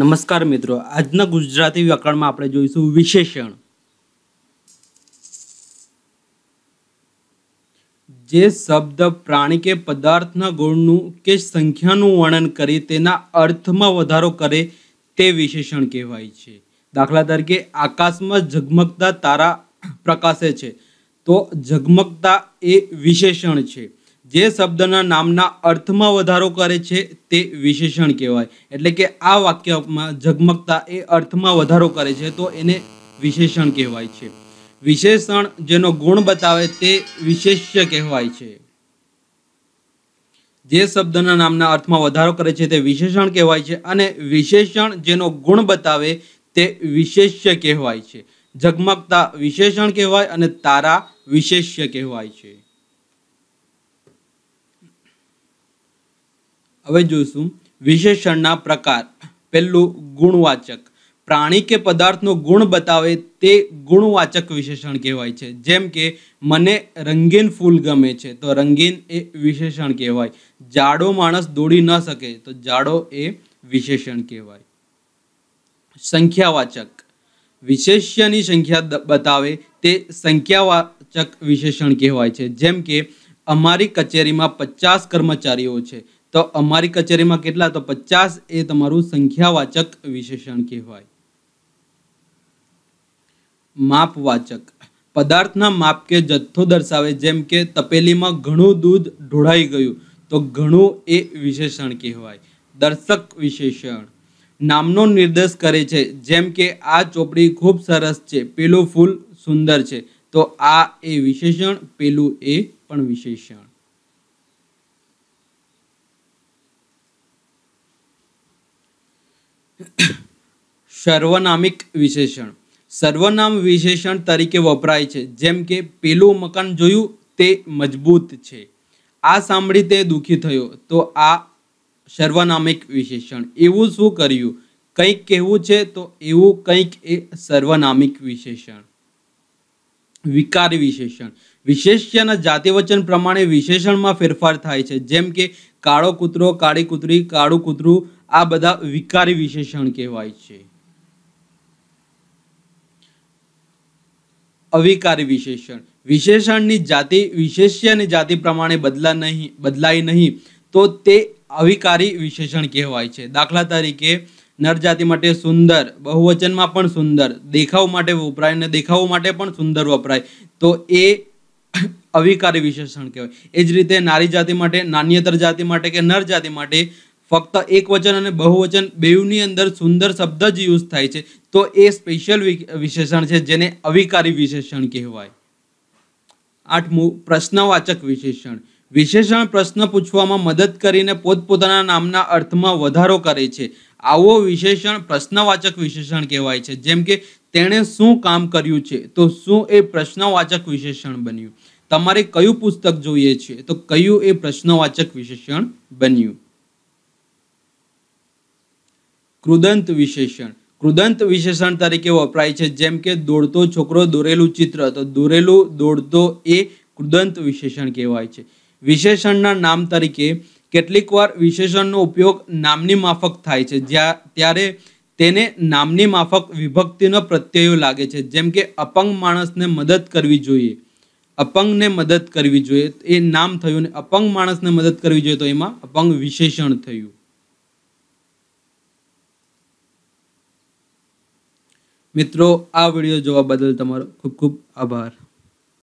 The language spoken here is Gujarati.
નમસ્કાર મિત્રો આજના ગુજરાતી વ્યાકરણમાં આપણે જોઈશું વિશેષણ જે શબ્દ પ્રાણી કે પદાર્થના ગુણનું કે સંખ્યાનું વર્ણન કરી તેના અર્થમાં વધારો કરે તે વિશેષણ કહેવાય છે દાખલા તરીકે આકાશમાં ઝગમગતા તારા પ્રકાશે છે તો ઝગમગતા એ વિશેષણ છે જે શબ્દના નામના અર્થમાં વધારો કરે છે તે વિશેષણ કહેવાય એટલે કે આ વાક્યમાં ઝગમગતા એ અર્થમાં વધારો કરે છે તો એને વિશેષણ કહેવાય છે વિશેષણ જેનો ગુણ બતાવે તે વિશેષ્ય કહેવાય છે જે શબ્દના નામના અર્થમાં વધારો કરે છે તે વિશેષણ કહેવાય છે અને વિશેષણ જેનો ગુણ બતાવે તે વિશેષ્ય કહેવાય છે ઝગમગતા વિશેષણ કહેવાય અને તારા વિશેષ્ય કહેવાય છે હવે જોઈશું વિશેષણના પ્રકાર પહેલું ગુણવાચક પ્રાણી કે પદાર્થનો ગુણ બતાવે તે ગુણવાચક વિશેષણ કહેવાય છે જેમ કે મને રંગીન ફૂલ ગમે છે તો રંગીન એ વિશેષણ કહેવાય જાડો માણસ દોડી ન શકે તો જાડો એ વિશેષણ કહેવાય સંખ્યાવાચક વિશેષ્યની સંખ્યા બતાવે તે સંખ્યાવાચક વિશેષણ કહેવાય છે જેમ કે અમારી કચેરીમાં પચાસ કર્મચારીઓ છે તો અમારી કચેરીમાં કેટલા તો પચાસ એ તમારું સંખ્યાવાચક વિશેષણ કહેવાય માપવાચક પદાર્થના માપ કે જથ્થો દર્શાવે જેમ કે તપેલીમાં ઘણું દૂધ ઢોળાઈ ગયું તો ઘણું એ વિશેષણ કહેવાય દર્શક વિશેષણ નામનો નિર્દેશ કરે છે જેમ કે આ ચોપડી ખૂબ સરસ છે પેલું ફૂલ સુંદર છે તો આ એ વિશેષણ પેલું એ પણ વિશેષણ સર્વનામિક વિશેષણ સર્વનામ વિશેષણ તરીકે વપરાય છે જેમ કે પેલું મકાન જોયું તે મજબૂત છે આ સાંભળી તે દુઃખી થયો તો આ સર્વનામિક વિશેષણ એવું શું કર્યું કંઈક કહેવું છે તો એવું કંઈક એ સર્વનામિક વિશેષણ વિકાર વિશેષણ વિશેષ્યના જાતિવચન પ્રમાણે વિશેષણમાં ફેરફાર થાય છે જેમ કે કાળો કૂતરો કાળી કૂતરી કાળું કૂતરું આ બધા વિકારી વિશેષણ કહેવાય છે અવિકારી વિશેષણ વિશેષણની જાતિ વિશેષ્યની જાતિ પ્રમાણે બદલા નહીં બદલાય નહીં તો તે અવિકારી વિશેષણ કહેવાય છે દાખલા તરીકે નર જાતિ માટે સુંદર બહુવચનમાં પણ સુંદર દેખાવ માટે વપરાય અને દેખાવ માટે પણ સુંદર વપરાય તો એ અવિકારી વિશેષણ કહેવાય એ જ રીતે નારી જાતિ માટે નાન્યતર જાતિ માટે કે નર જાતિ માટે ફક્ત એક વચન અને બહુવચન બેઉની અંદર સુંદર શબ્દ જ યુઝ થાય છે તો એ સ્પેશિયલ વિશેષણ છે જેને અવિકારી વિશેષણ કહેવાય આઠમું પ્રશ્નવાચક વિશેષણ વિશેષણ પ્રશ્ન પૂછવામાં મદદ કરીને પોતપોતાના નામના અર્થમાં વધારો કરે છે આવો વિશેષણ પ્રશ્નવાચક વિશેષણ કહેવાય છે જેમ કે તેણે શું કામ કર્યું છે તો શું એ પ્રશ્નવાચક વિશેષણ બન્યું તમારે કયું પુસ્તક જોઈએ છે તો કયું એ પ્રશ્નવાચક વિશેષણ બન્યું કૃદંત વિશેષણ કૃદંત વિશેષણ તરીકે વપરાય છે જેમ કે દોડતો છોકરો દોરેલું ચિત્ર તો દોરેલું દોડતો એ કૃદંત વિશેષણ કહેવાય છે વિશેષણના નામ તરીકે કેટલીકવાર વિશેષણનો ઉપયોગ નામની માફક થાય છે જ્યાં ત્યારે તેને નામની માફક વિભક્તિનો પ્રત્યયો લાગે છે જેમ કે અપંગ માણસને મદદ કરવી જોઈએ અપંગને મદદ કરવી જોઈએ એ નામ થયું ને અપંગ માણસને મદદ કરવી જોઈએ તો એમાં અપંગ વિશેષણ થયું મિત્રો આ વિડીયો જોવા બદલ તમારો ખૂબ ખૂબ આભાર